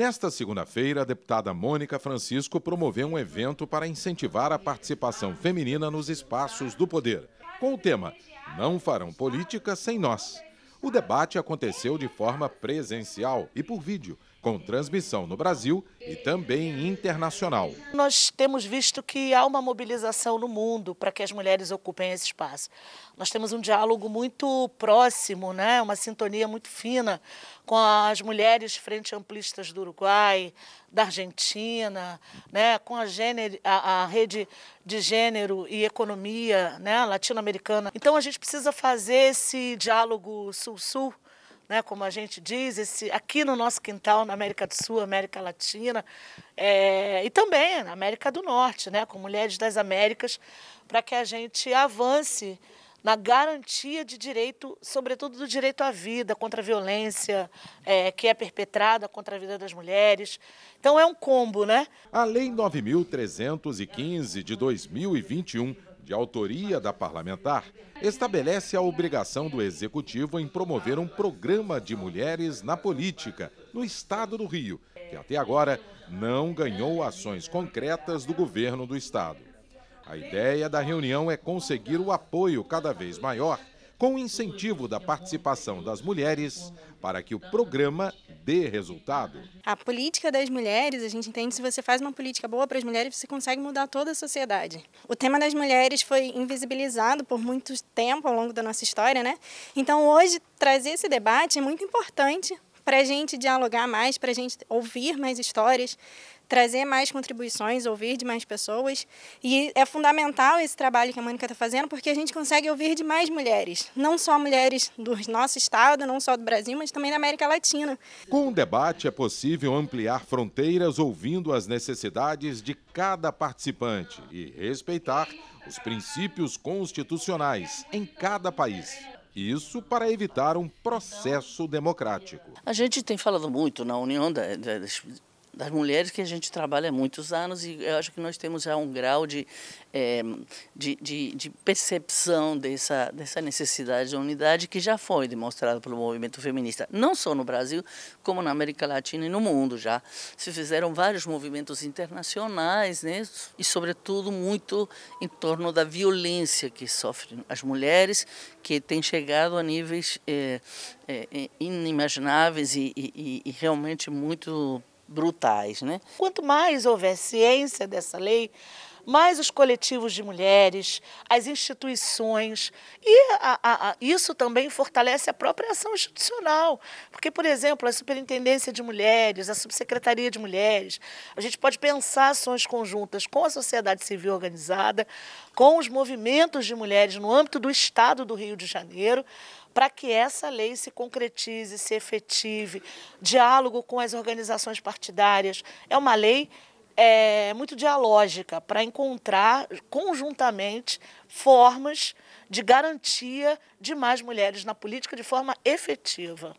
Nesta segunda-feira, a deputada Mônica Francisco promoveu um evento para incentivar a participação feminina nos espaços do poder, com o tema Não farão política sem nós. O debate aconteceu de forma presencial e por vídeo, com transmissão no Brasil e também internacional. Nós temos visto que há uma mobilização no mundo para que as mulheres ocupem esse espaço. Nós temos um diálogo muito próximo, né? uma sintonia muito fina com as mulheres frente amplistas do Uruguai, da Argentina, né? com a, gênero, a, a rede de gênero e economia né? latino-americana. Então a gente precisa fazer esse diálogo sul-sul, né, como a gente diz, esse, aqui no nosso quintal, na América do Sul, América Latina, é, e também na América do Norte, né, com Mulheres das Américas, para que a gente avance na garantia de direito, sobretudo do direito à vida, contra a violência é, que é perpetrada contra a vida das mulheres. Então é um combo, né? A Lei 9.315 de 2021 de autoria da parlamentar, estabelece a obrigação do Executivo em promover um programa de mulheres na política, no Estado do Rio, que até agora não ganhou ações concretas do governo do Estado. A ideia da reunião é conseguir o apoio cada vez maior com incentivo da participação das mulheres para que o programa dê resultado. A política das mulheres, a gente entende se você faz uma política boa para as mulheres, você consegue mudar toda a sociedade. O tema das mulheres foi invisibilizado por muito tempo ao longo da nossa história, né? Então hoje trazer esse debate é muito importante para a gente dialogar mais, para a gente ouvir mais histórias, trazer mais contribuições, ouvir de mais pessoas. E é fundamental esse trabalho que a Mônica está fazendo, porque a gente consegue ouvir de mais mulheres, não só mulheres do nosso estado, não só do Brasil, mas também da América Latina. Com o debate é possível ampliar fronteiras ouvindo as necessidades de cada participante e respeitar os princípios constitucionais em cada país. Isso para evitar um processo democrático. A gente tem falado muito na União das, das mulheres que a gente trabalha há muitos anos e eu acho que nós temos já um grau de, é, de, de, de, percepção dessa, dessa necessidade de unidade que já foi demonstrada pelo movimento feminista, não só no Brasil, como na América Latina e no mundo já. Se fizeram vários movimentos internacionais né, e, sobretudo, muito em torno da violência que sofrem as mulheres, que tem chegado a níveis é, é, inimagináveis e, e, e realmente muito brutais. Né? Quanto mais houver ciência dessa lei, mas os coletivos de mulheres, as instituições. E a, a, a, isso também fortalece a própria ação institucional. Porque, por exemplo, a Superintendência de Mulheres, a Subsecretaria de Mulheres, a gente pode pensar ações conjuntas com a sociedade civil organizada, com os movimentos de mulheres no âmbito do Estado do Rio de Janeiro para que essa lei se concretize, se efetive. Diálogo com as organizações partidárias. É uma lei é, muito dialógica para encontrar conjuntamente formas de garantia de mais mulheres na política de forma efetiva.